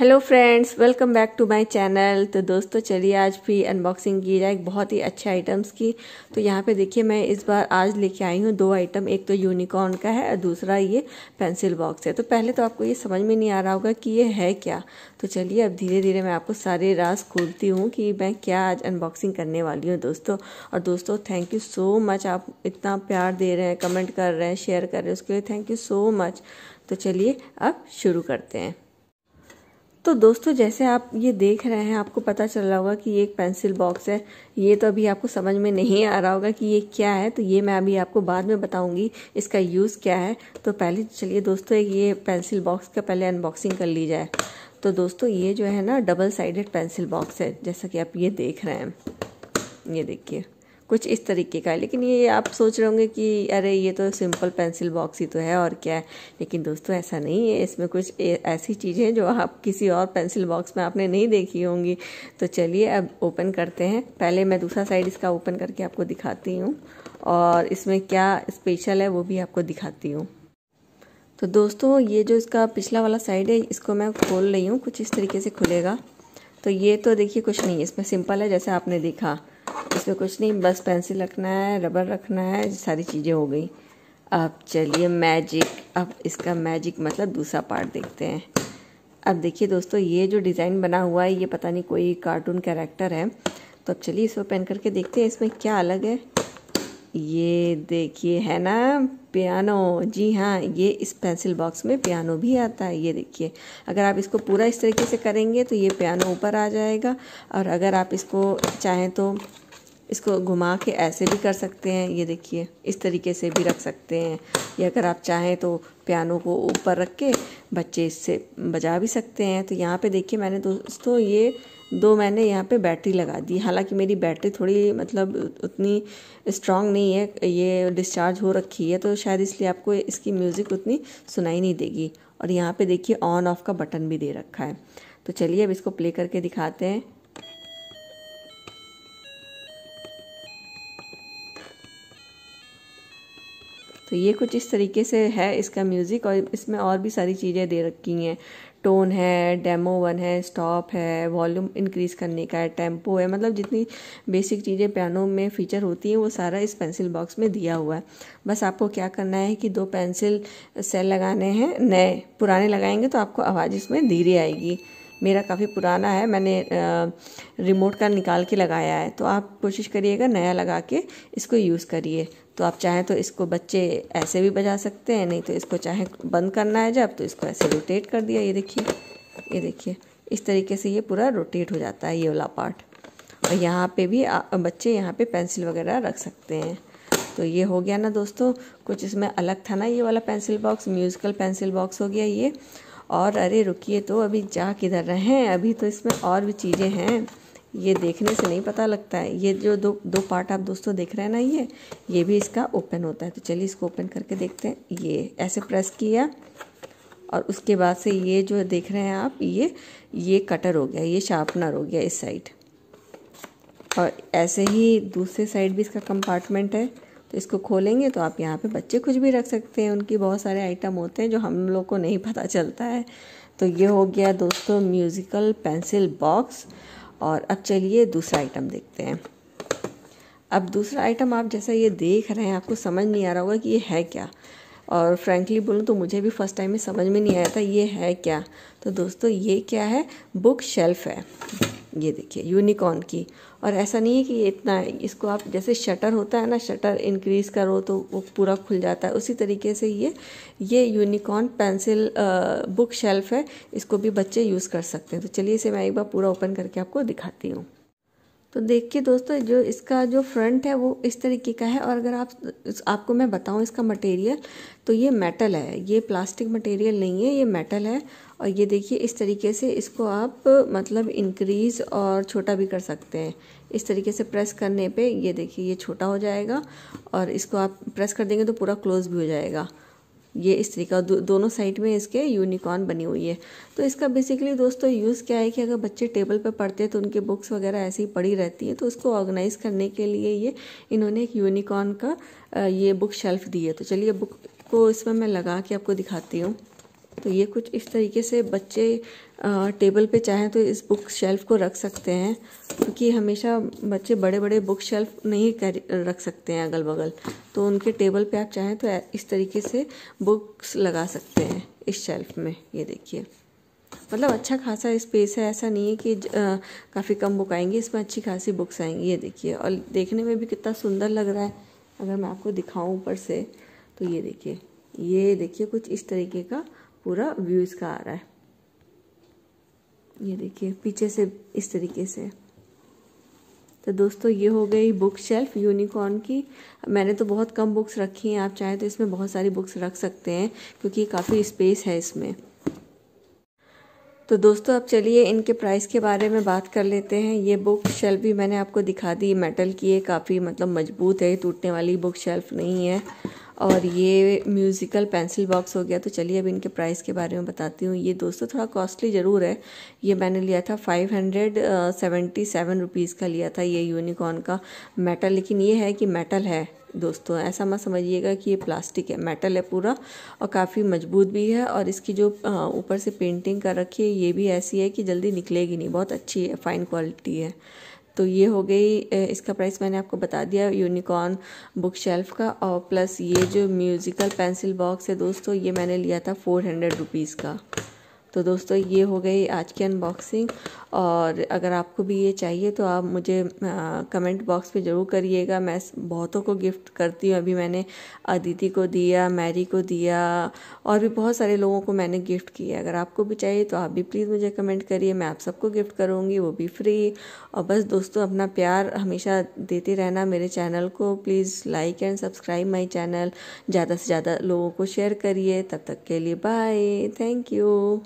hello friends welcome back to my channel तो दोस्तों चलिए आज भी अनबॉक्सिंग की जाए एक बहुत ही अच्छे आइटम्स की तो यहाँ पे देखिए मैं इस बार आज लेके आई हूँ दो आइटम एक तो यूनिकॉर्न का है और दूसरा ये पेंसिल बॉक्स है तो पहले तो आपको ये समझ में नहीं आ रहा होगा कि ये है क्या तो चलिए अब धीरे धीरे मैं आपको सारे राज खोलती हूँ कि मैं क्या आज अनबॉक्सिंग करने वाली हूँ दोस्तों और दोस्तों थैंक यू सो मच आप इतना प्यार दे रहे हैं कमेंट कर रहे हैं शेयर कर रहे हैं उसके लिए थैंक यू सो मच तो चलिए अब शुरू करते हैं तो दोस्तों जैसे आप ये देख रहे हैं आपको पता चल रहा होगा कि ये एक पेंसिल बॉक्स है ये तो अभी आपको समझ में नहीं आ रहा होगा कि ये क्या है तो ये मैं अभी आपको बाद में बताऊंगी इसका यूज़ क्या है तो पहले चलिए दोस्तों एक ये पेंसिल बॉक्स का पहले अनबॉक्सिंग कर ली जाए तो दोस्तों ये जो है ना डबल साइडेड पेंसिल बॉक्स है जैसा कि आप ये देख रहे हैं ये देखिए कुछ इस तरीके का है लेकिन ये आप सोच रहे होंगे कि अरे ये तो सिंपल पेंसिल बॉक्स ही तो है और क्या है लेकिन दोस्तों ऐसा नहीं है इसमें कुछ ऐसी चीज़ें जो आप किसी और पेंसिल बॉक्स में आपने नहीं देखी होंगी तो चलिए अब ओपन करते हैं पहले मैं दूसरा साइड इसका ओपन करके आपको दिखाती हूँ और इसमें क्या स्पेशल है वो भी आपको दिखाती हूँ तो दोस्तों ये जो इसका पिछला वाला साइड है इसको मैं खोल रही हूँ कुछ इस तरीके से खुलेगा तो ये तो देखिए कुछ नहीं है इसमें सिंपल है जैसे आपने देखा इसमें कुछ नहीं बस पेंसिल रखना है रबर रखना है सारी चीज़ें हो गई अब चलिए मैजिक अब इसका मैजिक मतलब दूसरा पार्ट देखते हैं अब देखिए दोस्तों ये जो डिज़ाइन बना हुआ है ये पता नहीं कोई कार्टून कैरेक्टर है तो अब चलिए इसको पेन करके देखते हैं इसमें क्या अलग है ये देखिए है ना पियानो जी हाँ ये इस पेंसिल बॉक्स में पियानो भी आता है ये देखिए अगर आप इसको पूरा इस तरीके से करेंगे तो ये पियानो ऊपर आ जाएगा और अगर आप इसको चाहें तो इसको घुमा के ऐसे भी कर सकते हैं ये देखिए इस तरीके से भी रख सकते हैं या अगर आप चाहें तो पियानो को ऊपर रख के बच्चे इससे बजा भी सकते हैं तो यहाँ पे देखिए मैंने दोस्तों ये दो मैंने यहाँ पे बैटरी लगा दी हालांकि मेरी बैटरी थोड़ी मतलब उतनी स्ट्रांग नहीं है ये डिस्चार्ज हो रखी है तो शायद इसलिए आपको इसकी म्यूज़िक उतनी सुनाई नहीं देगी और यहाँ पर देखिए ऑन ऑफ का बटन भी दे रखा है तो चलिए अब इसको प्ले करके दिखाते हैं तो ये कुछ इस तरीके से है इसका म्यूज़िक और इसमें और भी सारी चीज़ें दे रखी हैं टोन है डेमो वन है स्टॉप है वॉल्यूम इंक्रीज़ करने का है टेम्पो है मतलब जितनी बेसिक चीज़ें पियानो में फ़ीचर होती हैं वो सारा इस पेंसिल बॉक्स में दिया हुआ है बस आपको क्या करना है कि दो पेंसिल सेल लगाने हैं नए पुराने लगाएंगे तो आपको आवाज़ इसमें धीरे आएगी मेरा काफ़ी पुराना है मैंने रिमोट का निकाल के लगाया है तो आप कोशिश करिएगा नया लगा के इसको यूज़ करिए तो आप चाहें तो इसको बच्चे ऐसे भी बजा सकते हैं नहीं तो इसको चाहे बंद करना है जब तो इसको ऐसे रोटेट कर दिया ये देखिए ये देखिए इस तरीके से ये पूरा रोटेट हो जाता है ये वाला पार्ट और यहाँ पे भी आ, बच्चे यहाँ पे पेंसिल वगैरह रख सकते हैं तो ये हो गया ना दोस्तों कुछ इसमें अलग था ना ये वाला pencil box musical pencil box हो गया ये और अरे रुकिए तो अभी जा किधर रहे हैं अभी तो इसमें और भी चीज़ें हैं ये देखने से नहीं पता लगता है ये जो दो दो पार्ट आप दोस्तों देख रहे हैं ना ये ये भी इसका ओपन होता है तो चलिए इसको ओपन करके देखते हैं ये ऐसे प्रेस किया और उसके बाद से ये जो देख रहे हैं आप ये ये कटर हो गया ये शार्पनर हो गया इस साइड और ऐसे ही दूसरे साइड भी इसका कंपार्टमेंट है तो इसको खोलेंगे तो आप यहाँ पे बच्चे कुछ भी रख सकते हैं उनकी बहुत सारे आइटम होते हैं जो हम लोग को नहीं पता चलता है तो ये हो गया दोस्तों म्यूज़िकल पेंसिल बॉक्स और अब चलिए दूसरा आइटम देखते हैं अब दूसरा आइटम आप जैसा ये देख रहे हैं आपको समझ नहीं आ रहा होगा कि ये है क्या और फ्रेंकली बोलूँ तो मुझे भी फर्स्ट टाइम में समझ में नहीं आया था ये है क्या तो दोस्तों ये क्या है बुक शेल्फ है ये देखिए यूनिकॉर्न की और ऐसा नहीं है कि ये इतना है इसको आप जैसे शटर होता है ना शटर इंक्रीज करो तो वो पूरा खुल जाता है उसी तरीके से ये ये यूनिकॉर्न पेंसिल बुक शेल्फ है इसको भी बच्चे यूज़ कर सकते हैं तो चलिए इसे मैं एक बार पूरा ओपन करके आपको दिखाती हूँ तो देखिए दोस्तों जो इसका जो फ्रंट है वो इस तरीके का है और अगर आप आपको मैं बताऊं इसका मटेरियल तो ये मेटल है ये प्लास्टिक मटेरियल नहीं है ये मेटल है और ये देखिए इस तरीके से इसको आप मतलब इंक्रीज़ और छोटा भी कर सकते हैं इस तरीके से प्रेस करने पे ये देखिए ये छोटा हो जाएगा और इसको आप प्रेस कर देंगे तो पूरा क्लोज भी हो जाएगा ये इस तरीका दो, दोनों साइड में इसके यूनिकॉर्न बनी हुई है तो इसका बेसिकली दोस्तों यूज़ क्या है कि अगर बच्चे टेबल पर पढ़ते हैं तो उनके बुक्स वगैरह ऐसे ही पड़ी रहती हैं तो उसको ऑर्गेनाइज करने के लिए ये इन्होंने एक यूनिकॉर्न का ये बुक शेल्फ दी है तो चलिए बुक को इसमें मैं लगा के आपको दिखाती हूँ तो ये कुछ इस तरीके से बच्चे टेबल पे चाहें तो इस बुक शेल्फ़ को रख सकते हैं क्योंकि तो हमेशा बच्चे बड़े बड़े बुक शेल्फ़ नहीं कर रख सकते हैं अगल बगल तो उनके टेबल पे आप चाहें तो इस तरीके से बुक्स लगा सकते हैं इस शेल्फ़ में ये देखिए मतलब अच्छा खासा स्पेस है ऐसा नहीं है कि काफ़ी कम बुक आएंगी इसमें अच्छी खासी बुक्स आएंगी ये देखिए और देखने में भी कितना सुंदर लग रहा है अगर मैं आपको दिखाऊं ऊपर से तो ये देखिए ये देखिए कुछ इस तरीके का पूरा व्यू इसका आ रहा है ये देखिए पीछे से इस तरीके से तो दोस्तों ये हो गई बुक शेल्फ यूनिकॉर्न की मैंने तो बहुत कम बुक्स रखी हैं आप चाहें तो इसमें बहुत सारी बुक्स रख सकते हैं क्योंकि काफ़ी स्पेस है इसमें तो दोस्तों अब चलिए इनके प्राइस के बारे में बात कर लेते हैं ये बुक शेल्फ भी मैंने आपको दिखा दी मेटल की है काफ़ी मतलब मजबूत है टूटने वाली बुक शेल्फ नहीं है और ये म्यूज़िकल पेंसिल बॉक्स हो गया तो चलिए अब इनके प्राइस के बारे में बताती हूँ ये दोस्तों थोड़ा कॉस्टली ज़रूर है ये मैंने लिया था five hundred seventy seven rupees का लिया था ये यूनिकॉर्न का मेटल लेकिन ये है कि मेटल है दोस्तों ऐसा मत समझिएगा कि ये प्लास्टिक है मेटल है पूरा और काफ़ी मजबूत भी है और इसकी जो ऊपर से पेंटिंग कर रखी है ये भी ऐसी है कि जल्दी निकलेगी नहीं बहुत अच्छी है फ़ाइन क्वालिटी है तो ये हो गई इसका प्राइस मैंने आपको बता दिया यूनिकॉर्न बुक शेल्फ का और प्लस ये जो म्यूज़िकल पेंसिल बॉक्स है दोस्तों ये मैंने लिया था फोर हंड्रेड रुपीज़ का तो दोस्तों ये हो गई आज की अनबॉक्सिंग और अगर आपको भी ये चाहिए तो आप मुझे कमेंट बॉक्स पे ज़रूर करिएगा मैं बहुतों को गिफ्ट करती हूँ अभी मैंने अदिति को दिया मैरी को दिया और भी बहुत सारे लोगों को मैंने गिफ्ट किया अगर आपको भी चाहिए तो आप भी प्लीज़ मुझे कमेंट करिए मैं आप सबको गिफ्ट करूँगी वो भी फ्री और बस दोस्तों अपना प्यार हमेशा देते रहना मेरे चैनल को please like and subscribe my channel ज़्यादा से ज़्यादा लोगों को शेयर करिए तब तक के लिए बाय थैंक यू